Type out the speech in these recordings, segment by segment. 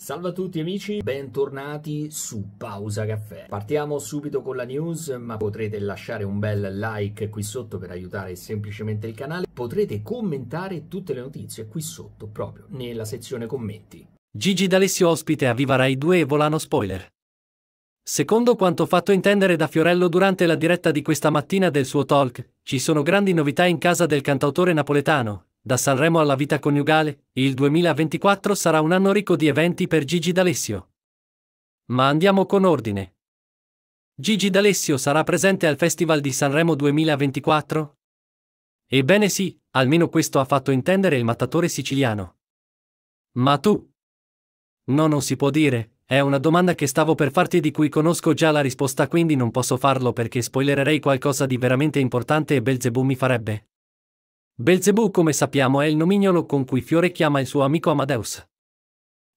Salve a tutti amici, bentornati su Pausa Caffè. Partiamo subito con la news, ma potrete lasciare un bel like qui sotto per aiutare semplicemente il canale. Potrete commentare tutte le notizie qui sotto, proprio nella sezione commenti. Gigi D'Alessio ospite a Viva Rai 2 e Volano Spoiler. Secondo quanto fatto intendere da Fiorello durante la diretta di questa mattina del suo talk, ci sono grandi novità in casa del cantautore napoletano, da Sanremo alla vita coniugale, il 2024 sarà un anno ricco di eventi per Gigi D'Alessio. Ma andiamo con ordine. Gigi D'Alessio sarà presente al Festival di Sanremo 2024? Ebbene sì, almeno questo ha fatto intendere il mattatore siciliano. Ma tu? No, non si può dire, è una domanda che stavo per farti di cui conosco già la risposta quindi non posso farlo perché spoilererei qualcosa di veramente importante e Belzebù mi farebbe. Belzebù, come sappiamo, è il nomignolo con cui Fiore chiama il suo amico Amadeus.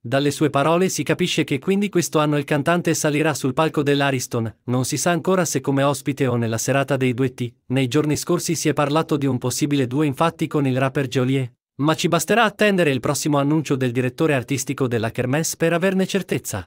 Dalle sue parole si capisce che quindi questo anno il cantante salirà sul palco dell'Ariston, non si sa ancora se come ospite o nella serata dei duetti, nei giorni scorsi si è parlato di un possibile due infatti con il rapper Joliet, ma ci basterà attendere il prossimo annuncio del direttore artistico della Kermesse per averne certezza.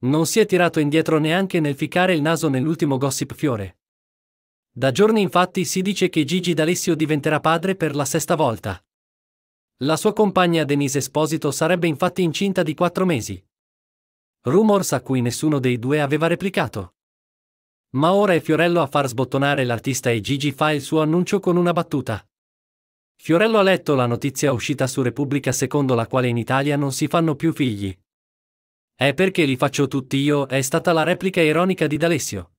Non si è tirato indietro neanche nel ficcare il naso nell'ultimo gossip fiore. Da giorni infatti si dice che Gigi D'Alessio diventerà padre per la sesta volta. La sua compagna Denise Esposito sarebbe infatti incinta di quattro mesi. Rumors a cui nessuno dei due aveva replicato. Ma ora è Fiorello a far sbottonare l'artista e Gigi fa il suo annuncio con una battuta. Fiorello ha letto la notizia uscita su Repubblica secondo la quale in Italia non si fanno più figli. È perché li faccio tutti io, è stata la replica ironica di D'Alessio.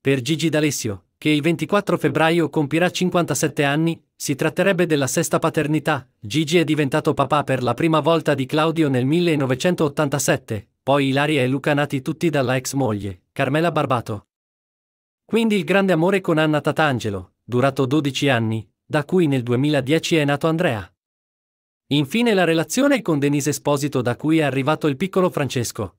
Per Gigi D'Alessio, che il 24 febbraio compirà 57 anni, si tratterebbe della sesta paternità. Gigi è diventato papà per la prima volta di Claudio nel 1987, poi Ilaria e Luca nati tutti dalla ex moglie, Carmela Barbato. Quindi il grande amore con Anna Tatangelo, durato 12 anni, da cui nel 2010 è nato Andrea. Infine la relazione con Denise Esposito da cui è arrivato il piccolo Francesco.